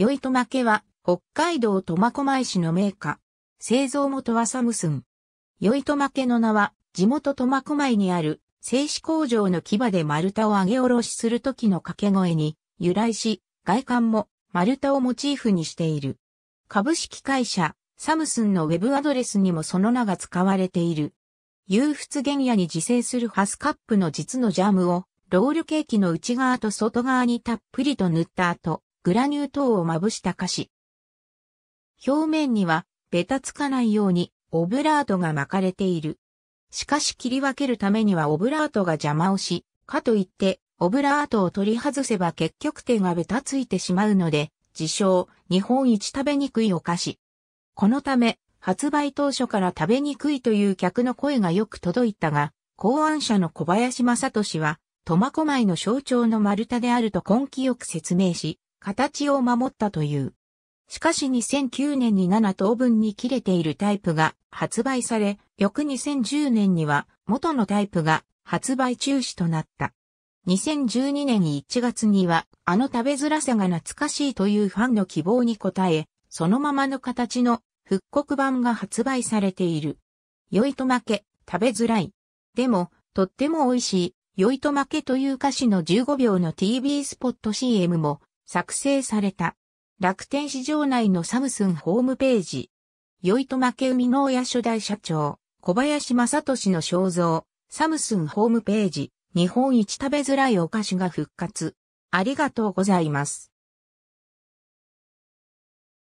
良いとまけは、北海道苫小牧市の名家。製造元はサムスン。良いとまけの名は、地元苫小牧にある、製紙工場の牙で丸太を上げ下ろしする時の掛け声に由来し、外観も丸太をモチーフにしている。株式会社、サムスンのウェブアドレスにもその名が使われている。裕鬱原野に自生するハスカップの実のジャムを、ロールケーキの内側と外側にたっぷりと塗った後、グラニュー糖をまぶした菓子。表面には、ベタつかないように、オブラートが巻かれている。しかし切り分けるためにはオブラートが邪魔をし、かといって、オブラートを取り外せば結局手がベタついてしまうので、自称、日本一食べにくいお菓子。このため、発売当初から食べにくいという客の声がよく届いたが、考案者の小林正俊は、苫小牧の象徴の丸太であると根気よく説明し、形を守ったという。しかし2009年に7等分に切れているタイプが発売され、翌2010年には元のタイプが発売中止となった。2012年1月には、あの食べづらさが懐かしいというファンの希望に応え、そのままの形の復刻版が発売されている。酔いと負け、食べづらい。でも、とっても美味しい、酔いと負けという歌詞の15秒の TV スポット CM も作成された。楽天市場内のサムスンホームページ。いと負海の親初代社長、小林正俊の肖像、サムスンホームページ、日本一食べづらいお菓子が復活。ありがとうございます。